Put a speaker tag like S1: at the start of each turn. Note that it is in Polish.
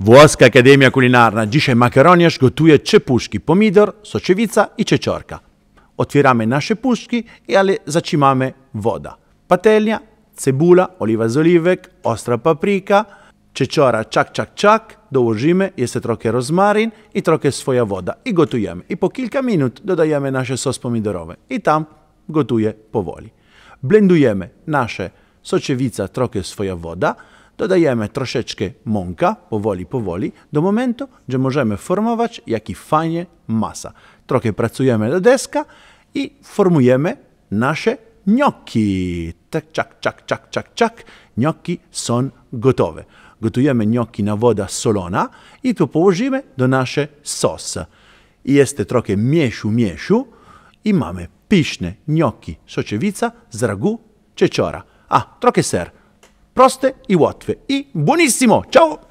S1: Włoska Akademia Kulinarna dzisiaj makaroniarz gotuje trzy puszki pomidor, soczewica i cieczorka. Otwieramy nasze puszki, ale zacimamy woda. Patelnia, cebula, oliwa z oliwek, ostra papryka, cieczora czak czak czak, dołożymy, jest trochę rozmarin i trochę swoja woda i gotujemy. I po kilka minut dodajemy nasze sos pomidorowy i tam gotuje powoli. Blendujemy nasze soczewica, trochę swoja woda, dodajemy troszeczkę mąka, powoli, powoli, do momentu, że możemy formować jaki fajnie masa. Trochę pracujemy na deska i formujemy nasze gnocchi. Tak, czak, czak, czak, czak, czak. Gnocchi są gotowe. Gotujemy gnocchi na woda solona i to położymy do nasze sos. I Jest trochę mieszu, mieszu i mamy pyszne gnocchi soczewica z ragu czeczora. A, trochę ser. Proste i Wotve. I buonissimo, ciao!